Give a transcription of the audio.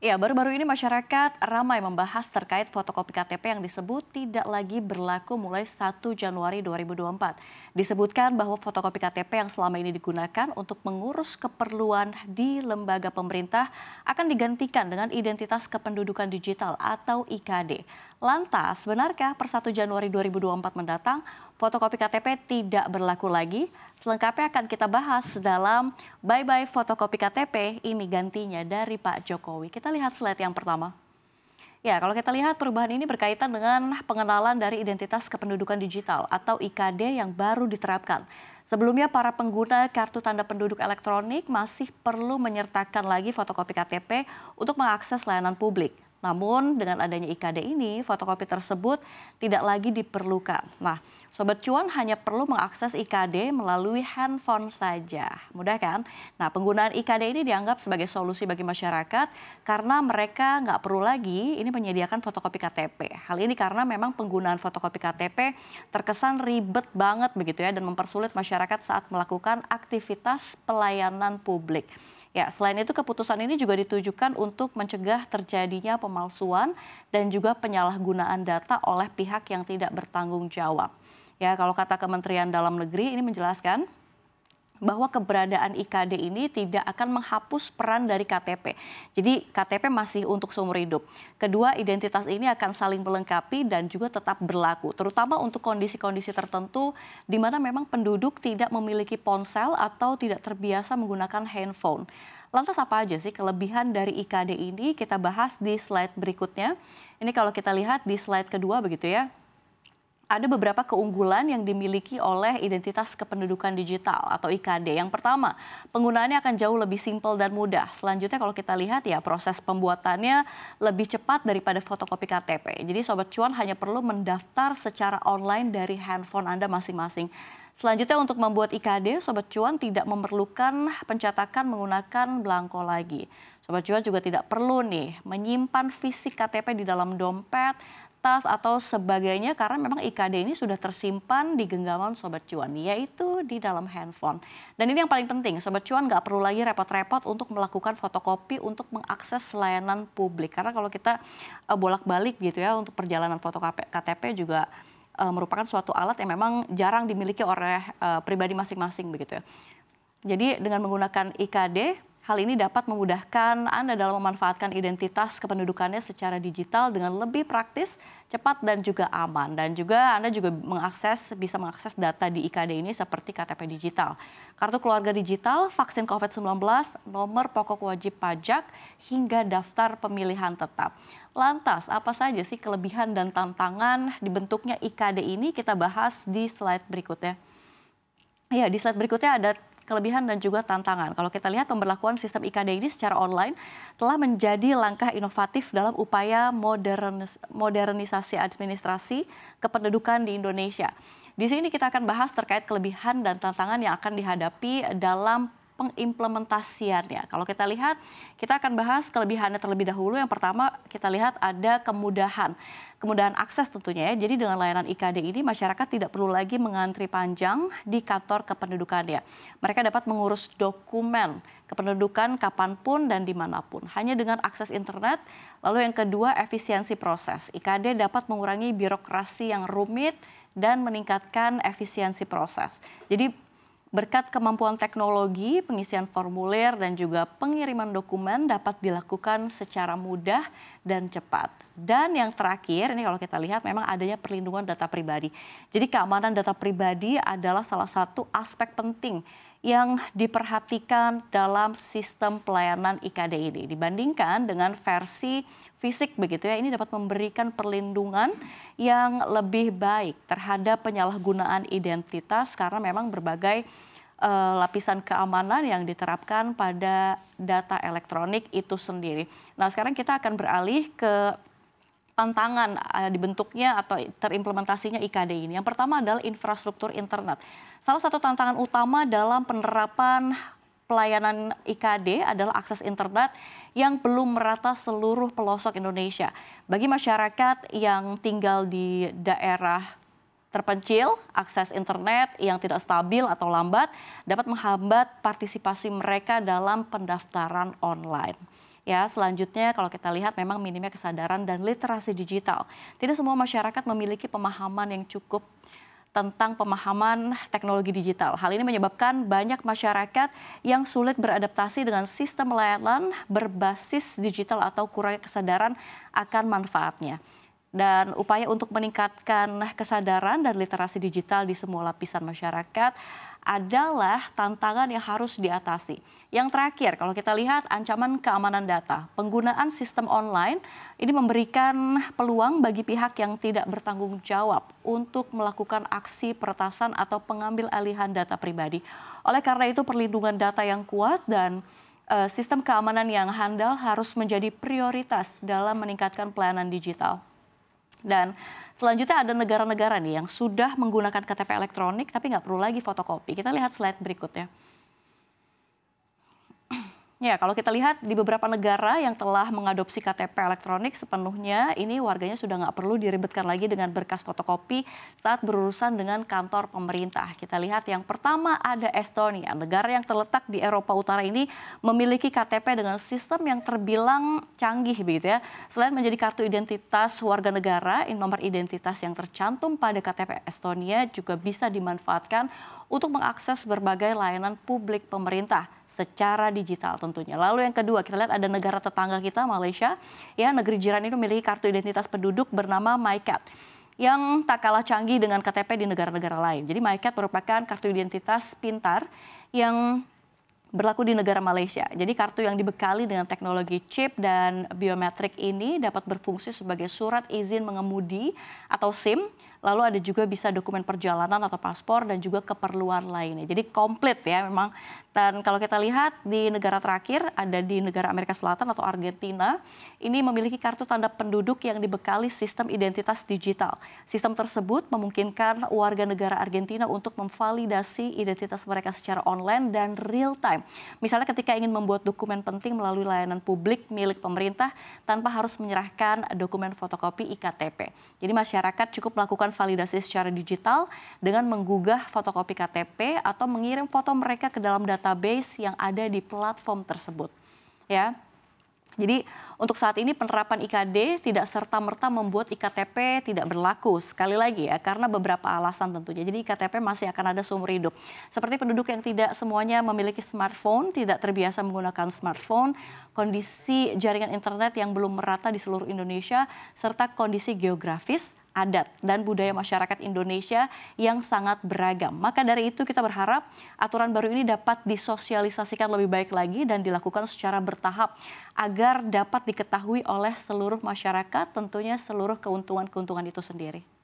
Ya, baru-baru ini masyarakat ramai membahas terkait fotokopi KTP yang disebut tidak lagi berlaku mulai 1 Januari 2024. Disebutkan bahwa fotokopi KTP yang selama ini digunakan untuk mengurus keperluan di lembaga pemerintah akan digantikan dengan identitas kependudukan digital atau IKD. Lantas, benarkah per 1 Januari 2024 mendatang fotokopi KTP tidak berlaku lagi. Selengkapnya akan kita bahas dalam Bye Bye Fotokopi KTP ini gantinya dari Pak Jokowi. Kita lihat slide yang pertama. Ya, kalau kita lihat perubahan ini berkaitan dengan pengenalan dari identitas kependudukan digital atau IKD yang baru diterapkan. Sebelumnya para pengguna kartu tanda penduduk elektronik masih perlu menyertakan lagi fotokopi KTP untuk mengakses layanan publik. Namun dengan adanya IKD ini, fotokopi tersebut tidak lagi diperlukan. Nah, Sobat Cuan hanya perlu mengakses IKD melalui handphone saja. Mudah kan? Nah, penggunaan IKD ini dianggap sebagai solusi bagi masyarakat karena mereka nggak perlu lagi ini menyediakan fotokopi KTP. Hal ini karena memang penggunaan fotokopi KTP terkesan ribet banget begitu ya dan mempersulit masyarakat saat melakukan aktivitas pelayanan publik. Ya, selain itu keputusan ini juga ditujukan untuk mencegah terjadinya pemalsuan dan juga penyalahgunaan data oleh pihak yang tidak bertanggung jawab. Ya, kalau kata Kementerian Dalam Negeri ini menjelaskan bahwa keberadaan IKD ini tidak akan menghapus peran dari KTP. Jadi KTP masih untuk seumur hidup. Kedua, identitas ini akan saling melengkapi dan juga tetap berlaku, terutama untuk kondisi-kondisi tertentu di mana memang penduduk tidak memiliki ponsel atau tidak terbiasa menggunakan handphone. Lantas apa aja sih kelebihan dari IKD ini? Kita bahas di slide berikutnya. Ini kalau kita lihat di slide kedua begitu ya ada beberapa keunggulan yang dimiliki oleh identitas kependudukan digital atau IKD. Yang pertama, penggunaannya akan jauh lebih simpel dan mudah. Selanjutnya kalau kita lihat ya proses pembuatannya lebih cepat daripada fotokopi KTP. Jadi Sobat Cuan hanya perlu mendaftar secara online dari handphone Anda masing-masing. Selanjutnya untuk membuat IKD, Sobat Cuan tidak memerlukan pencetakan menggunakan belangko lagi. Sobat Cuan juga tidak perlu nih menyimpan fisik KTP di dalam dompet, tas atau sebagainya karena memang IKD ini sudah tersimpan di genggaman Sobat Cuan yaitu di dalam handphone. Dan ini yang paling penting, Sobat Cuan nggak perlu lagi repot-repot untuk melakukan fotokopi untuk mengakses layanan publik. Karena kalau kita eh, bolak-balik gitu ya untuk perjalanan foto KTP juga eh, merupakan suatu alat yang memang jarang dimiliki oleh eh, pribadi masing-masing begitu ya. Jadi dengan menggunakan IKD Hal ini dapat memudahkan Anda dalam memanfaatkan identitas kependudukannya secara digital dengan lebih praktis, cepat dan juga aman. Dan juga Anda juga mengakses bisa mengakses data di IKD ini seperti KTP digital, kartu keluarga digital, vaksin COVID-19, nomor pokok wajib pajak hingga daftar pemilihan tetap. Lantas, apa saja sih kelebihan dan tantangan dibentuknya IKD ini? Kita bahas di slide berikutnya. Ya, di slide berikutnya ada kelebihan dan juga tantangan. Kalau kita lihat pemberlakuan sistem IKD ini secara online telah menjadi langkah inovatif dalam upaya modernis modernisasi administrasi kependudukan di Indonesia. Di sini kita akan bahas terkait kelebihan dan tantangan yang akan dihadapi dalam pengimplementasiannya. Kalau kita lihat, kita akan bahas kelebihannya terlebih dahulu. Yang pertama kita lihat ada kemudahan. Kemudahan akses tentunya ya. Jadi dengan layanan IKD ini masyarakat tidak perlu lagi mengantri panjang di kantor kependudukannya. Mereka dapat mengurus dokumen kependudukan kapanpun dan dimanapun. Hanya dengan akses internet. Lalu yang kedua efisiensi proses. IKD dapat mengurangi birokrasi yang rumit dan meningkatkan efisiensi proses. Jadi Berkat kemampuan teknologi, pengisian formulir dan juga pengiriman dokumen dapat dilakukan secara mudah dan cepat. Dan yang terakhir, ini kalau kita lihat memang adanya perlindungan data pribadi. Jadi keamanan data pribadi adalah salah satu aspek penting yang diperhatikan dalam sistem pelayanan IKD ini dibandingkan dengan versi fisik begitu ya ini dapat memberikan perlindungan yang lebih baik terhadap penyalahgunaan identitas karena memang berbagai uh, lapisan keamanan yang diterapkan pada data elektronik itu sendiri. Nah, sekarang kita akan beralih ke tantangan eh, dibentuknya atau terimplementasinya IKD ini? Yang pertama adalah infrastruktur internet. Salah satu tantangan utama dalam penerapan pelayanan IKD adalah akses internet yang belum merata seluruh pelosok Indonesia. Bagi masyarakat yang tinggal di daerah terpencil, akses internet yang tidak stabil atau lambat dapat menghambat partisipasi mereka dalam pendaftaran online. Ya, selanjutnya kalau kita lihat memang minimnya kesadaran dan literasi digital. Tidak semua masyarakat memiliki pemahaman yang cukup tentang pemahaman teknologi digital. Hal ini menyebabkan banyak masyarakat yang sulit beradaptasi dengan sistem layanan berbasis digital atau kurangnya kesadaran akan manfaatnya dan upaya untuk meningkatkan kesadaran dan literasi digital di semua lapisan masyarakat adalah tantangan yang harus diatasi. Yang terakhir, kalau kita lihat ancaman keamanan data, penggunaan sistem online ini memberikan peluang bagi pihak yang tidak bertanggung jawab untuk melakukan aksi peretasan atau pengambil alihan data pribadi. Oleh karena itu, perlindungan data yang kuat dan uh, sistem keamanan yang handal harus menjadi prioritas dalam meningkatkan pelayanan digital. Dan selanjutnya ada negara-negara nih yang sudah menggunakan KTP elektronik tapi nggak perlu lagi fotokopi. Kita lihat slide berikutnya. Ya, kalau kita lihat di beberapa negara yang telah mengadopsi KTP elektronik sepenuhnya, ini warganya sudah nggak perlu diribetkan lagi dengan berkas fotokopi saat berurusan dengan kantor pemerintah. Kita lihat yang pertama ada Estonia. Negara yang terletak di Eropa Utara ini memiliki KTP dengan sistem yang terbilang canggih begitu ya. Selain menjadi kartu identitas warga negara, nomor identitas yang tercantum pada KTP Estonia juga bisa dimanfaatkan untuk mengakses berbagai layanan publik pemerintah secara digital tentunya. Lalu yang kedua, kita lihat ada negara tetangga kita Malaysia, ya negeri jiran ini memiliki kartu identitas penduduk bernama MyCat yang tak kalah canggih dengan KTP di negara-negara lain. Jadi MyCat merupakan kartu identitas pintar yang berlaku di negara Malaysia. Jadi kartu yang dibekali dengan teknologi chip dan biometrik ini dapat berfungsi sebagai surat izin mengemudi atau SIM lalu ada juga bisa dokumen perjalanan atau paspor dan juga keperluan lainnya. Jadi komplit ya memang. Dan kalau kita lihat di negara terakhir ada di negara Amerika Selatan atau Argentina, ini memiliki kartu tanda penduduk yang dibekali sistem identitas digital. Sistem tersebut memungkinkan warga negara Argentina untuk memvalidasi identitas mereka secara online dan real time. Misalnya ketika ingin membuat dokumen penting melalui layanan publik milik pemerintah tanpa harus menyerahkan dokumen fotokopi IKTP. Jadi masyarakat cukup melakukan melakukan validasi secara digital dengan menggugah fotokopi KTP atau mengirim foto mereka ke dalam database yang ada di platform tersebut. Ya. Jadi untuk saat ini penerapan IKD tidak serta-merta membuat IKTP tidak berlaku. Sekali lagi ya, karena beberapa alasan tentunya. Jadi IKTP masih akan ada seumur hidup. Seperti penduduk yang tidak semuanya memiliki smartphone, tidak terbiasa menggunakan smartphone, kondisi jaringan internet yang belum merata di seluruh Indonesia, serta kondisi geografis adat dan budaya masyarakat Indonesia yang sangat beragam. Maka dari itu kita berharap aturan baru ini dapat disosialisasikan lebih baik lagi dan dilakukan secara bertahap agar dapat diketahui oleh seluruh masyarakat tentunya seluruh keuntungan-keuntungan itu sendiri.